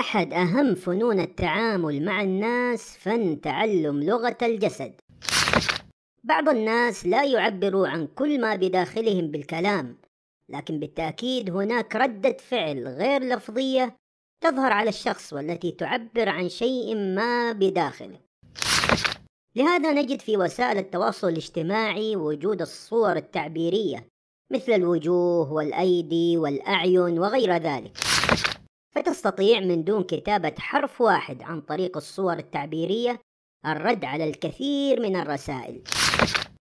أحد أهم فنون التعامل مع الناس فن تعلم لغة الجسد. بعض الناس لا يعبروا عن كل ما بداخلهم بالكلام، لكن بالتأكيد هناك ردة فعل غير لفظية تظهر على الشخص والتي تعبر عن شيء ما بداخله. لهذا نجد في وسائل التواصل الاجتماعي وجود الصور التعبيرية مثل الوجوه والأيدي والأعين وغير ذلك. فتستطيع من دون كتابة حرف واحد عن طريق الصور التعبيرية الرد على الكثير من الرسائل.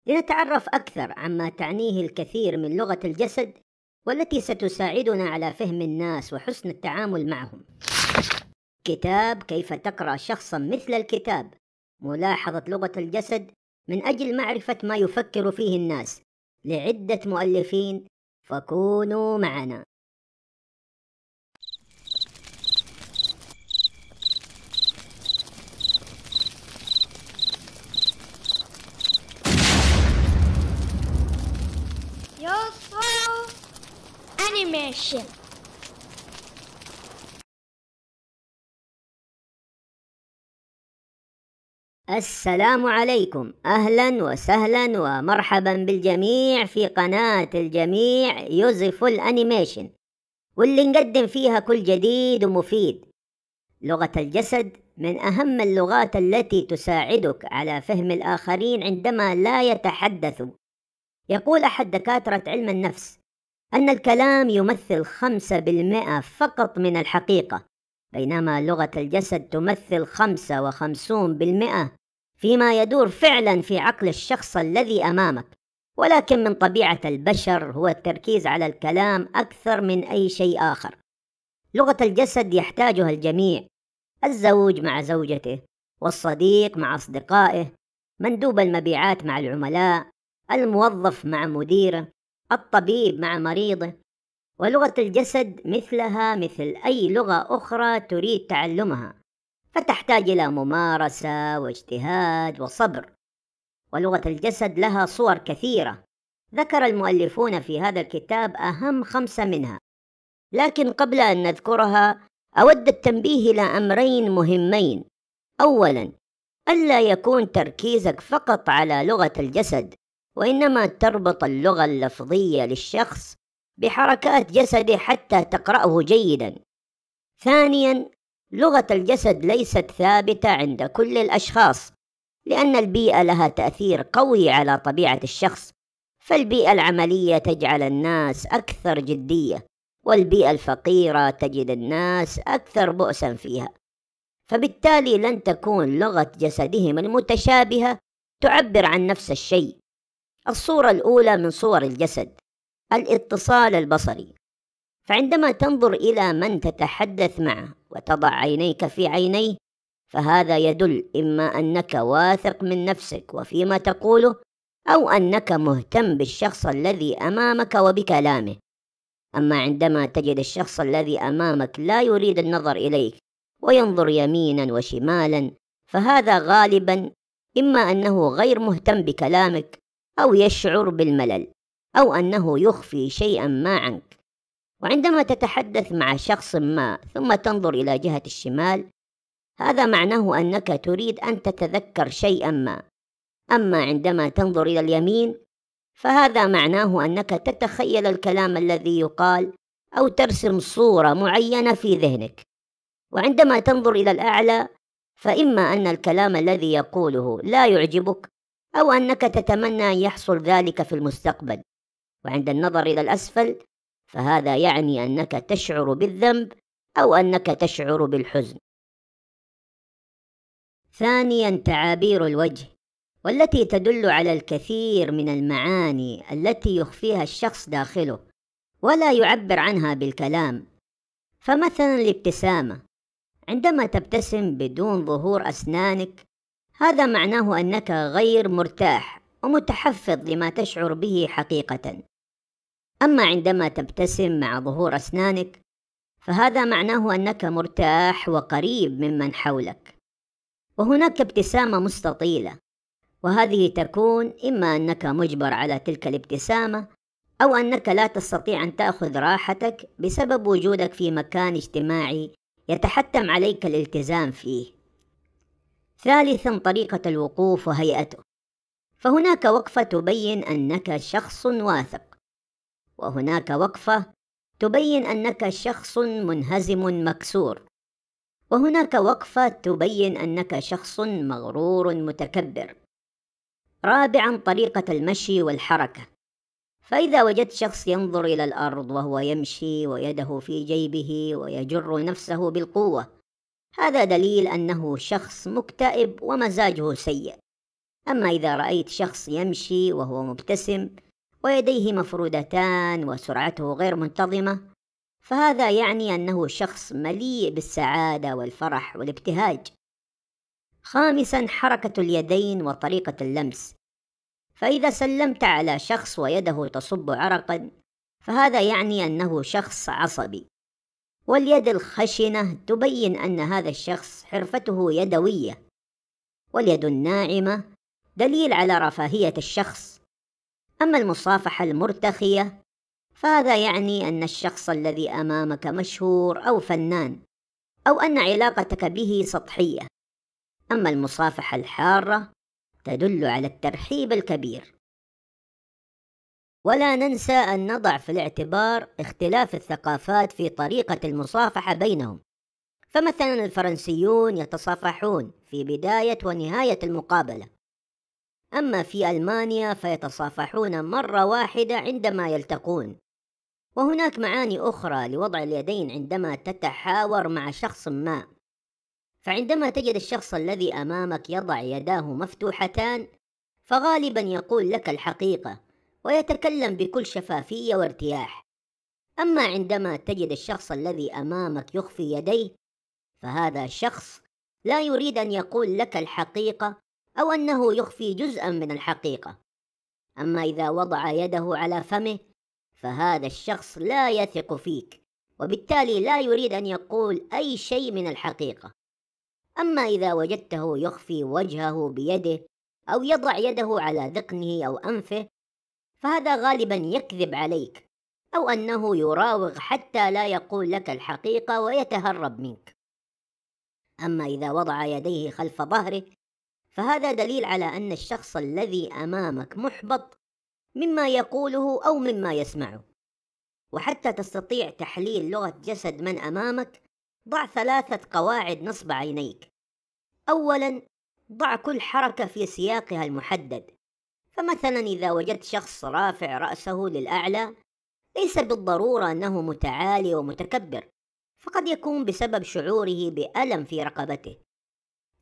لنتعرف أكثر عما تعنيه الكثير من لغة الجسد والتي ستساعدنا على فهم الناس وحسن التعامل معهم. كتاب كيف تقرأ شخصا مثل الكتاب ملاحظة لغة الجسد من أجل معرفة ما يفكر فيه الناس لعدة مؤلفين فكونوا معنا ماشي السلام عليكم أهلا وسهلا ومرحبا بالجميع في قناة الجميع يوزف الأنيميشن واللي نقدم فيها كل جديد ومفيد لغة الجسد من أهم اللغات التي تساعدك على فهم الآخرين عندما لا يتحدثوا يقول أحد دكاترة علم النفس أن الكلام يمثل خمسة بالمئة فقط من الحقيقة بينما لغة الجسد تمثل خمسة وخمسون بالمئة فيما يدور فعلا في عقل الشخص الذي أمامك ولكن من طبيعة البشر هو التركيز على الكلام أكثر من أي شيء آخر لغة الجسد يحتاجها الجميع الزوج مع زوجته والصديق مع أصدقائه مندوب المبيعات مع العملاء الموظف مع مديره الطبيب مع مريضه ولغة الجسد مثلها مثل أي لغة أخرى تريد تعلمها فتحتاج إلى ممارسة واجتهاد وصبر ولغة الجسد لها صور كثيرة ذكر المؤلفون في هذا الكتاب أهم خمسة منها لكن قبل أن نذكرها أود التنبيه إلى أمرين مهمين أولا ألا يكون تركيزك فقط على لغة الجسد وإنما تربط اللغة اللفظية للشخص بحركات جسده حتى تقرأه جيدا. ثانيا لغة الجسد ليست ثابتة عند كل الأشخاص لأن البيئة لها تأثير قوي على طبيعة الشخص فالبيئة العملية تجعل الناس أكثر جدية والبيئة الفقيرة تجد الناس أكثر بؤسا فيها فبالتالي لن تكون لغة جسدهم المتشابهة تعبر عن نفس الشيء الصورة الأولى من صور الجسد الاتصال البصري فعندما تنظر إلى من تتحدث معه وتضع عينيك في عينيه فهذا يدل إما أنك واثق من نفسك وفيما تقوله أو أنك مهتم بالشخص الذي أمامك وبكلامه أما عندما تجد الشخص الذي أمامك لا يريد النظر إليك وينظر يمينا وشمالا فهذا غالبا إما أنه غير مهتم بكلامك أو يشعر بالملل أو أنه يخفي شيئا ما عنك وعندما تتحدث مع شخص ما ثم تنظر إلى جهة الشمال هذا معناه أنك تريد أن تتذكر شيئا ما أما عندما تنظر إلى اليمين فهذا معناه أنك تتخيل الكلام الذي يقال أو ترسم صورة معينة في ذهنك وعندما تنظر إلى الأعلى فإما أن الكلام الذي يقوله لا يعجبك أو أنك تتمنى أن يحصل ذلك في المستقبل وعند النظر إلى الأسفل فهذا يعني أنك تشعر بالذنب أو أنك تشعر بالحزن ثانيا تعابير الوجه والتي تدل على الكثير من المعاني التي يخفيها الشخص داخله ولا يعبر عنها بالكلام فمثلا الابتسامه عندما تبتسم بدون ظهور اسنانك هذا معناه أنك غير مرتاح ومتحفظ لما تشعر به حقيقة أما عندما تبتسم مع ظهور أسنانك فهذا معناه أنك مرتاح وقريب ممن حولك وهناك ابتسامة مستطيلة وهذه تكون إما أنك مجبر على تلك الابتسامة أو أنك لا تستطيع أن تأخذ راحتك بسبب وجودك في مكان اجتماعي يتحتم عليك الالتزام فيه ثالثا طريقة الوقوف وهيئته فهناك وقفة تبين أنك شخص واثق وهناك وقفة تبين أنك شخص منهزم مكسور وهناك وقفة تبين أنك شخص مغرور متكبر رابعا طريقة المشي والحركة فإذا وجدت شخص ينظر إلى الأرض وهو يمشي ويده في جيبه ويجر نفسه بالقوة هذا دليل أنه شخص مكتئب ومزاجه سيء أما إذا رأيت شخص يمشي وهو مبتسم ويديه مفرودتان وسرعته غير منتظمة فهذا يعني أنه شخص مليء بالسعادة والفرح والابتهاج خامسا حركة اليدين وطريقة اللمس فإذا سلمت على شخص ويده تصب عرقا فهذا يعني أنه شخص عصبي واليد الخشنة تبين أن هذا الشخص حرفته يدوية واليد الناعمة دليل على رفاهية الشخص أما المصافحة المرتخية فهذا يعني أن الشخص الذي أمامك مشهور أو فنان أو أن علاقتك به سطحية أما المصافحة الحارة تدل على الترحيب الكبير ولا ننسى أن نضع في الاعتبار اختلاف الثقافات في طريقة المصافحة بينهم فمثلا الفرنسيون يتصافحون في بداية ونهاية المقابلة أما في ألمانيا فيتصافحون مرة واحدة عندما يلتقون وهناك معاني أخرى لوضع اليدين عندما تتحاور مع شخص ما فعندما تجد الشخص الذي أمامك يضع يداه مفتوحتان فغالبا يقول لك الحقيقة ويتكلم بكل شفافية وارتياح أما عندما تجد الشخص الذي أمامك يخفي يديه فهذا شخص لا يريد أن يقول لك الحقيقة أو أنه يخفي جزءا من الحقيقة أما إذا وضع يده على فمه فهذا الشخص لا يثق فيك وبالتالي لا يريد أن يقول أي شيء من الحقيقة أما إذا وجدته يخفي وجهه بيده أو يضع يده على ذقنه أو أنفه فهذا غالبا يكذب عليك او انه يراوغ حتى لا يقول لك الحقيقه ويتهرب منك اما اذا وضع يديه خلف ظهره فهذا دليل على ان الشخص الذي امامك محبط مما يقوله او مما يسمعه وحتى تستطيع تحليل لغه جسد من امامك ضع ثلاثه قواعد نصب عينيك اولا ضع كل حركه في سياقها المحدد فمثلا إذا وجدت شخص رافع رأسه للأعلى ليس بالضرورة أنه متعالي ومتكبر فقد يكون بسبب شعوره بألم في رقبته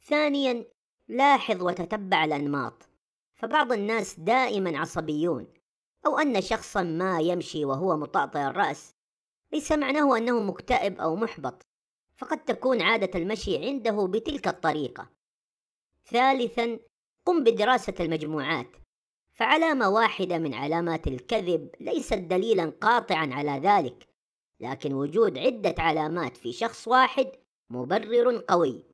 ثانيا لاحظ وتتبع الأنماط فبعض الناس دائما عصبيون أو أن شخصا ما يمشي وهو مطأطئ الرأس ليس معناه أنه مكتئب أو محبط فقد تكون عادة المشي عنده بتلك الطريقة ثالثا قم بدراسة المجموعات فعلامة واحدة من علامات الكذب ليست دليلا قاطعا على ذلك، لكن وجود عدة علامات في شخص واحد مبرر قوي.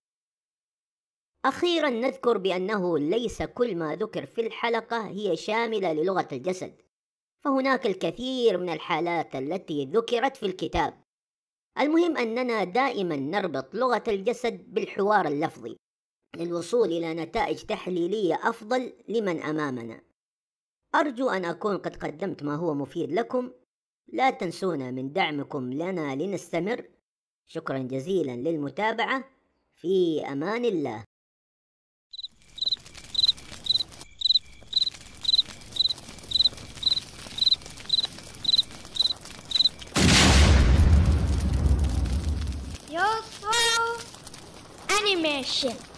أخيرا نذكر بأنه ليس كل ما ذكر في الحلقة هي شاملة للغة الجسد، فهناك الكثير من الحالات التي ذكرت في الكتاب. المهم أننا دائما نربط لغة الجسد بالحوار اللفظي للوصول إلى نتائج تحليلية أفضل لمن أمامنا. أرجو أن أكون قد قدمت ما هو مفيد لكم لا تنسونا من دعمكم لنا لنستمر شكرا جزيلا للمتابعة في أمان الله Animation